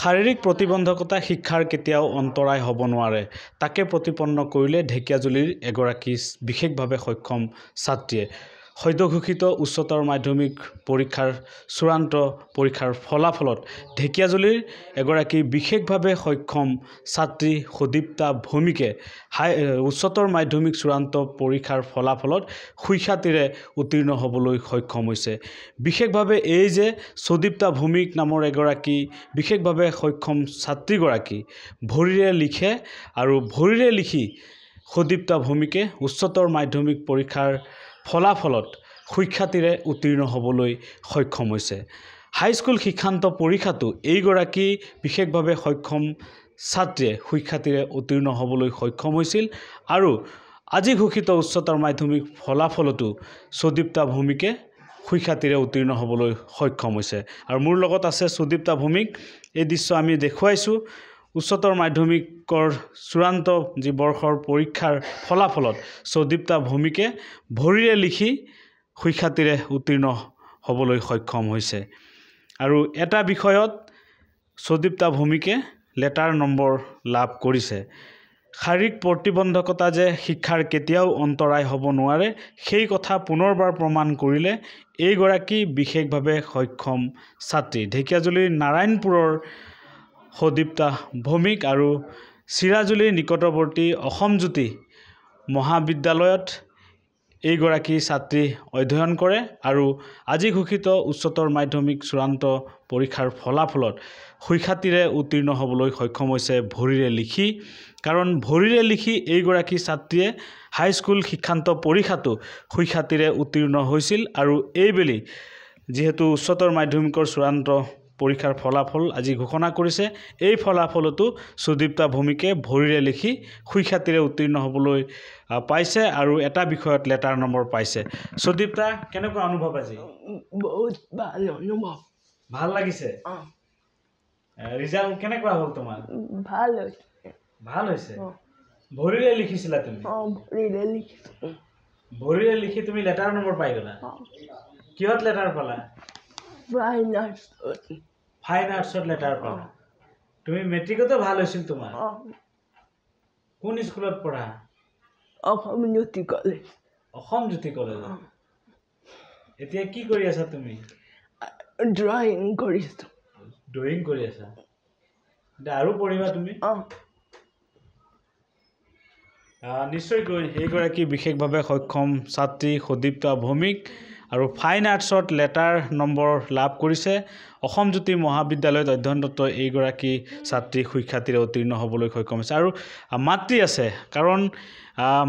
শাৰীৰিক প্ৰতিবন্ধকতা শিক্ষাৰ কেতিয়াও অন্তৰায় হ'ব নোৱাৰে তাকে প্ৰতিপন্ন কৰিলে ঢেকীয়াজুলিৰ এগৰাকী বিশেষভাৱে সক্ষম ছাত্ৰীয়ে সদ্যঘোষিত উচ্চতৰ মাধ্যমিক পৰীক্ষাৰ চূড়ান্ত পৰীক্ষাৰ ফলাফলত ঢেকীয়াজুলিৰ এগৰাকী বিশেষভাৱে সক্ষম ছাত্ৰী সুদীপ্তা ভৌমিকে হাই উচ্চতৰ মাধ্যমিক চূড়ান্ত পৰীক্ষাৰ ফলাফলত সুখ্যাতিৰে উত্তীৰ্ণ হ'বলৈ সক্ষম হৈছে বিশেষভাৱে এই যে সুদীপ্তা ভৌমিক নামৰ এগৰাকী বিশেষভাৱে সক্ষম ছাত্ৰীগৰাকী ভৰিৰে লিখে আৰু ভৰিৰে লিখি সুদীপ্তা ভৌমিকে উচ্চতৰ মাধ্যমিক পৰীক্ষাৰ ফলাফলত সুখ্যাতিৰে উত্তীৰ্ণ হ'বলৈ সক্ষম হৈছে হাইস্কুল শিক্ষান্ত পৰীক্ষাতো এইগৰাকী বিশেষভাৱে সক্ষম ছাত্ৰীয়ে সুখ্যাতিৰে উত্তীৰ্ণ হ'বলৈ সক্ষম হৈছিল আৰু আজি ঘোষিত উচ্চতৰ মাধ্যমিক ফলাফলতো সুদীপ্তা ভূমিকে সুখ্যাতিৰে উত্তীৰ্ণ হ'বলৈ সক্ষম হৈছে আৰু মোৰ লগত আছে সুদীপ্তা ভূমিক এই দৃশ্য আমি দেখুৱাইছোঁ উচ্চতৰ মাধ্যমিকৰ চূড়ান্ত যি বৰ্ষৰ পৰীক্ষাৰ ফলাফলত সদীপ্তা ভৌমিকে ভৰিৰে লিখি সুখ্যাতিৰে উত্তীৰ্ণ হ'বলৈ সক্ষম হৈছে আৰু এটা বিষয়ত সদীপ্তা ভৌমিকে লেটাৰ নম্বৰ লাভ কৰিছে শাৰীৰিক প্ৰতিবন্ধকতা যে শিক্ষাৰ কেতিয়াও অন্তৰায় হ'ব নোৱাৰে সেই কথা পুনৰবাৰ প্ৰমাণ কৰিলে এইগৰাকী বিশেষভাৱে সক্ষম ছাত্ৰী ঢেকীয়াজুলিৰ নাৰায়ণপুৰৰ সদীপ্তা ভৌমিক আৰু চিৰাজুলিৰ নিকটৱৰ্তী অসম জ্যোতি মহাবিদ্যালয়ত এইগৰাকী ছাত্ৰী অধ্যয়ন কৰে আৰু আজি ঘোষিত উচ্চতৰ মাধ্যমিক চূড়ান্ত পৰীক্ষাৰ ফলাফলত সুখ্যাতিৰে উত্তীৰ্ণ হ'বলৈ সক্ষম হৈছে ভৰিৰে লিখি কাৰণ ভৰিৰে লিখি এইগৰাকী ছাত্ৰীয়ে হাইস্কুল শিক্ষান্ত পৰীক্ষাটো সুখ্যাতিৰে উত্তীৰ্ণ হৈছিল আৰু এইবেলি যিহেতু উচ্চতৰ মাধ্যমিকৰ চূড়ান্ত পৰীক্ষাৰ ফলাফল আজি ঘোষণা কৰিছে এই ফলাফলতো সুদীপ্তা ভূমিকে ভৰিৰে লিখি সুখ্যাতিৰে উত্তীৰ্ণ হ'বলৈ পাইছে আৰু এটা বিষয়ত লেটাৰ নম্বৰ পাইছে সুদীপ্তা কেনেকুৱা অনুভৱ আজি ভাল লাগিছে ৰিজাল্ট কেনেকুৱা হ'ল তোমাৰ ভাল হৈছে ভাল হৈছে ভৰিৰে লিখিছিলা তুমি ভৰিৰে লিখি তুমি লেটাৰ নম্বৰ পাই গ'লা কিহত লেটাৰ পালা ফাইন আৰ্টছত লেটাৰ পাওঁ তুমি মেট্ৰিকতো ভাল হৈছিল তোমাৰ কোন স্কুলত পঢ়া অসম জ্যোতি কলেজ অসম জ্যোতি কলেজ এতিয়া কি কৰি আছা তুমি ড্ৰয়িং কৰিছোঁ ড্ৰয়িং কৰি আছা আৰু পঢ়িবা তুমি নিশ্চয়কৈ সেইগৰাকী বিশেষভাৱে সক্ষম ছাত্ৰী সুদীপ্তা ভৌমিক আৰু ফাইন আৰ্টছত লেটাৰ নম্বৰ লাভ কৰিছে অসম জ্যোতি মহাবিদ্যালয়ত অধ্যয়নৰত এইগৰাকী ছাত্ৰী সুখ্যাতিৰে উত্তীৰ্ণ হ'বলৈ সক্ষম হৈছে আৰু মাতৃ আছে কাৰণ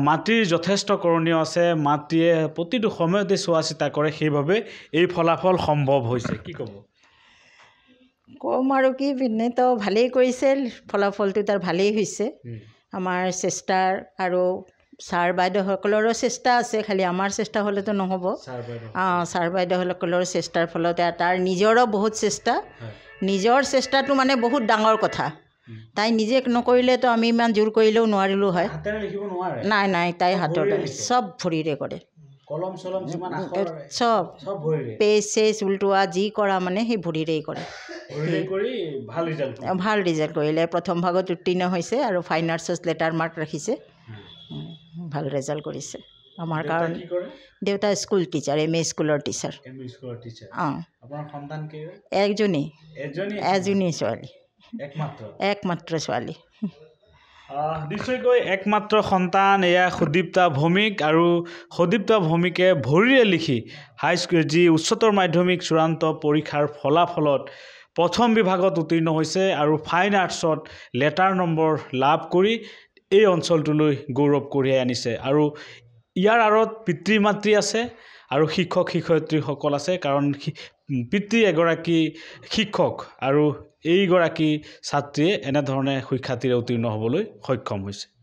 মাতৃৰ যথেষ্ট কৰণীয় আছে মাতৃয়ে প্ৰতিটো সময়তে চোৱা চিতা কৰে সেইবাবে এই ফলাফল সম্ভৱ হৈছে কি ক'ব কম আৰু কি পিন্ধেতো ভালেই কৰিছে ফলাফলটো তাৰ ভালেই হৈছে আমাৰ চেষ্টাৰ আৰু ছাৰ বাইদেউসকলৰো চেষ্টা আছে খালী আমাৰ চেষ্টা হ'লেতো নহ'ব অঁ ছাৰ বাইদেউসকলৰ চেষ্টাৰ ফলত তাৰ নিজৰো বহুত চেষ্টা নিজৰ চেষ্টাটো মানে বহুত ডাঙৰ কথা তাই নিজে নকৰিলেতো আমি ইমান জোৰ কৰিলেও নোৱাৰিলোঁ হয় নাই নাই তাই হাতত চব ভৰিৰে কৰে চব পেজ চেজ ওলটোৱা যি কৰা মানে সেই ভৰিৰেই কৰে ভাল ৰিজাল্ট কৰিলে প্ৰথম ভাগত উত্তীৰ্ণ হৈছে আৰু ফাইন আৰ্টছত লেটাৰ মাৰ্ক ৰাখিছে ভাল ৰেজাল্ট কৰিছে আমাৰ কাৰণে দেউতা স্কুল টিচাৰ এম ই স্কুলৰ টিচাৰ অঁ একজনী এজনী ছোৱালী একমাত্ৰ ছোৱালী নিশ্চয়কৈ একমাত্ৰ সন্তান এয়া সুদীপ্তা ভৌমিক আৰু সুদীপ্তা ভৌমিকে ভৰিৰে লিখি হাইস্কুল যি উচ্চতৰ মাধ্যমিক চূড়ান্ত পৰীক্ষাৰ ফলাফলত প্ৰথম বিভাগত উত্তীৰ্ণ হৈছে আৰু ফাইন আৰ্টছত লেটাৰ নম্বৰ লাভ কৰি এই অঞ্চলটোলৈ গৌৰৱ কঢ়িয়াই আনিছে আৰু ইয়াৰ আঁৰত পিতৃ মাতৃ আছে আৰু শিক্ষক শিক্ষয়িত্ৰীসকল আছে কাৰণ পিতৃ এগৰাকী শিক্ষক আৰু এইগৰাকী ছাত্ৰীয়ে এনেধৰণে সুখ্যাতিৰে উত্তীৰ্ণ হ'বলৈ সক্ষম হৈছে